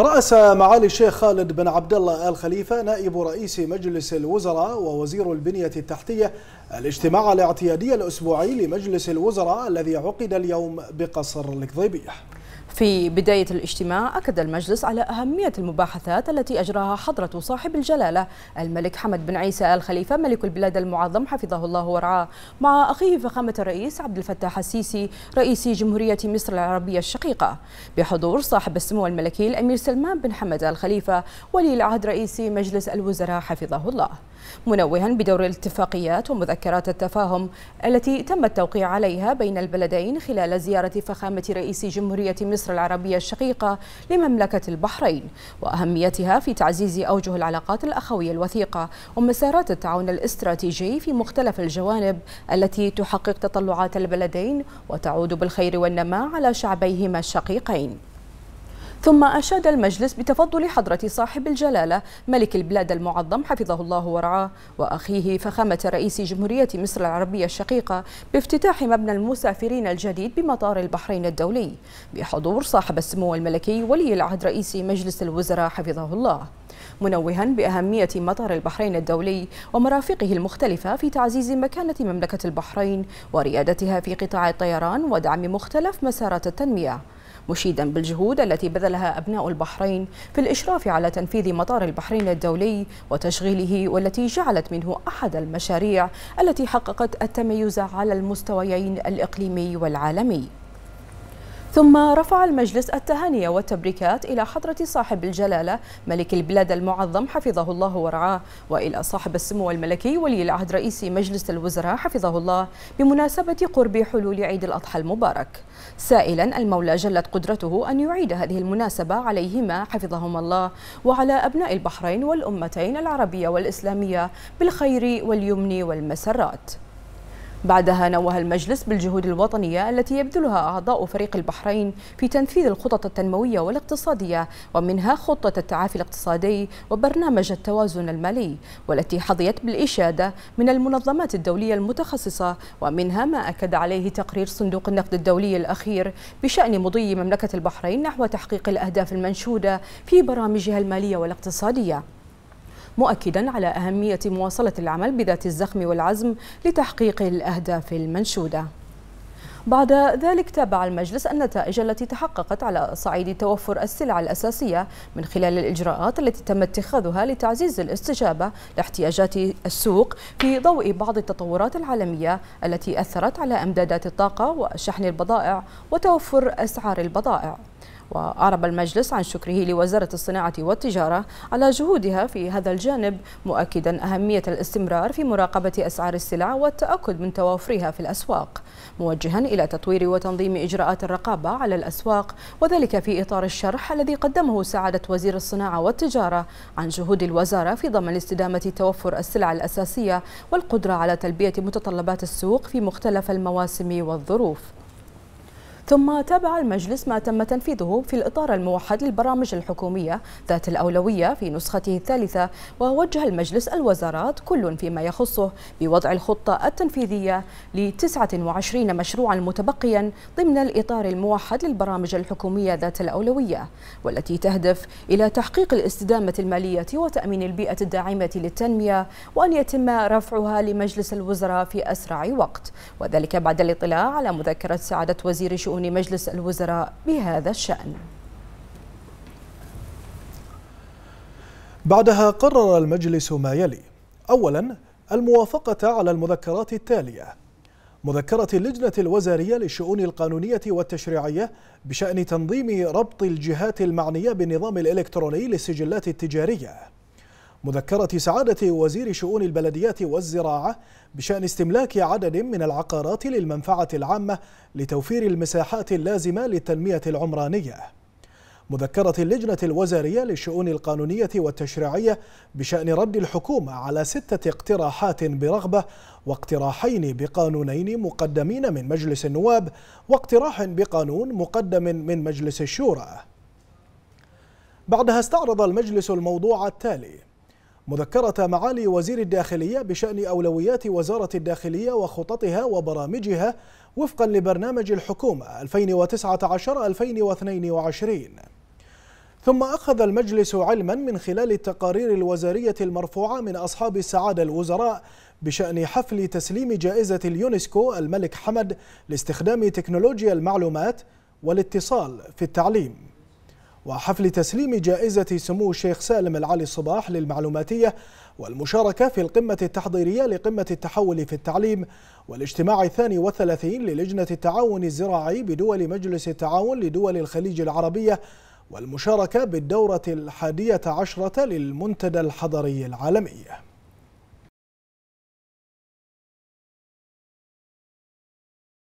رأس معالي الشيخ خالد بن عبد الله آل خليفة نائب رئيس مجلس الوزراء ووزير البنية التحتية الاجتماع الاعتيادي الأسبوعي لمجلس الوزراء الذي عقد اليوم بقصر القضيبية في بداية الاجتماع أكد المجلس على أهمية المباحثات التي أجراها حضرة صاحب الجلالة الملك حمد بن عيسى آل خليفة ملك البلاد المعظم حفظه الله ورعاه مع أخيه فخامة الرئيس عبد الفتاح السيسي رئيس جمهورية مصر العربية الشقيقة بحضور صاحب السمو الملكي الأمير سلمان بن حمد الخليفة ولي العهد رئيس مجلس الوزراء حفظه الله منوها بدور الاتفاقيات ومذكرات التفاهم التي تم التوقيع عليها بين البلدين خلال زيارة فخامة رئيس جمهورية مصر العربية الشقيقة لمملكة البحرين وأهميتها في تعزيز أوجه العلاقات الأخوية الوثيقة ومسارات التعاون الاستراتيجي في مختلف الجوانب التي تحقق تطلعات البلدين وتعود بالخير والنماء على شعبيهما الشقيقين ثم أشاد المجلس بتفضل حضرة صاحب الجلالة ملك البلاد المعظم حفظه الله ورعاه وأخيه فخامة رئيس جمهورية مصر العربية الشقيقة بافتتاح مبنى المسافرين الجديد بمطار البحرين الدولي بحضور صاحب السمو الملكي ولي العهد رئيس مجلس الوزراء حفظه الله منوها بأهمية مطار البحرين الدولي ومرافقه المختلفة في تعزيز مكانة مملكة البحرين وريادتها في قطاع الطيران ودعم مختلف مسارات التنمية مشيدا بالجهود التي بذلها أبناء البحرين في الإشراف على تنفيذ مطار البحرين الدولي وتشغيله والتي جعلت منه أحد المشاريع التي حققت التميز على المستويين الإقليمي والعالمي ثم رفع المجلس التهاني والتبريكات إلى حضرة صاحب الجلالة ملك البلاد المعظم حفظه الله ورعاه وإلى صاحب السمو الملكي ولي العهد رئيس مجلس الوزراء حفظه الله بمناسبة قرب حلول عيد الأضحى المبارك سائلا المولى جلت قدرته أن يعيد هذه المناسبة عليهما حفظهما الله وعلى أبناء البحرين والأمتين العربية والإسلامية بالخير واليمن والمسرات بعدها نوه المجلس بالجهود الوطنية التي يبذلها أعضاء فريق البحرين في تنفيذ الخطط التنموية والاقتصادية ومنها خطة التعافي الاقتصادي وبرنامج التوازن المالي والتي حظيت بالإشادة من المنظمات الدولية المتخصصة ومنها ما أكد عليه تقرير صندوق النقد الدولي الأخير بشأن مضي مملكة البحرين نحو تحقيق الأهداف المنشودة في برامجها المالية والاقتصادية مؤكدا على أهمية مواصلة العمل بذات الزخم والعزم لتحقيق الأهداف المنشودة بعد ذلك تابع المجلس النتائج التي تحققت على صعيد توفر السلع الأساسية من خلال الإجراءات التي تم اتخاذها لتعزيز الاستجابة لاحتياجات السوق في ضوء بعض التطورات العالمية التي أثرت على أمدادات الطاقة وشحن البضائع وتوفر أسعار البضائع وأعرب المجلس عن شكره لوزارة الصناعة والتجارة على جهودها في هذا الجانب مؤكدا أهمية الاستمرار في مراقبة أسعار السلع والتأكد من توافرها في الأسواق موجها إلى تطوير وتنظيم إجراءات الرقابة على الأسواق وذلك في إطار الشرح الذي قدمه سعادة وزير الصناعة والتجارة عن جهود الوزارة في ضمن استدامة توفر السلع الأساسية والقدرة على تلبية متطلبات السوق في مختلف المواسم والظروف ثم تابع المجلس ما تم تنفيذه في الإطار الموحد للبرامج الحكومية ذات الأولوية في نسخته الثالثة ووجه المجلس الوزارات كل فيما يخصه بوضع الخطة التنفيذية ل 29 مشروعا متبقيا ضمن الإطار الموحد للبرامج الحكومية ذات الأولوية والتي تهدف إلى تحقيق الاستدامة المالية وتأمين البيئة الداعمة للتنمية وأن يتم رفعها لمجلس الوزراء في أسرع وقت وذلك بعد الاطلاع على مذكرة سعادة وزير شؤون شؤون مجلس الوزراء بهذا الشأن بعدها قرر المجلس ما يلي أولا الموافقة على المذكرات التالية مذكرة اللجنة الوزارية للشؤون القانونية والتشريعية بشأن تنظيم ربط الجهات المعنية بالنظام الإلكتروني للسجلات التجارية مذكرة سعادة وزير شؤون البلديات والزراعة بشأن استملاك عدد من العقارات للمنفعة العامة لتوفير المساحات اللازمة للتنمية العمرانية مذكرة اللجنة الوزارية للشؤون القانونية والتشريعية بشأن رد الحكومة على ستة اقتراحات برغبة واقتراحين بقانونين مقدمين من مجلس النواب واقتراح بقانون مقدم من مجلس الشورى بعدها استعرض المجلس الموضوع التالي مذكرة معالي وزير الداخلية بشأن أولويات وزارة الداخلية وخططها وبرامجها وفقا لبرنامج الحكومة 2019-2022 ثم أخذ المجلس علما من خلال التقارير الوزارية المرفوعة من أصحاب السعادة الوزراء بشأن حفل تسليم جائزة اليونسكو الملك حمد لاستخدام تكنولوجيا المعلومات والاتصال في التعليم وحفل تسليم جائزة سمو الشيخ سالم العلي صباح للمعلوماتية والمشاركة في القمة التحضيرية لقمة التحول في التعليم والاجتماع الثاني والثلاثين للجنة التعاون الزراعي بدول مجلس التعاون لدول الخليج العربية والمشاركة بالدورة الحادية عشرة للمنتدى الحضري العالمي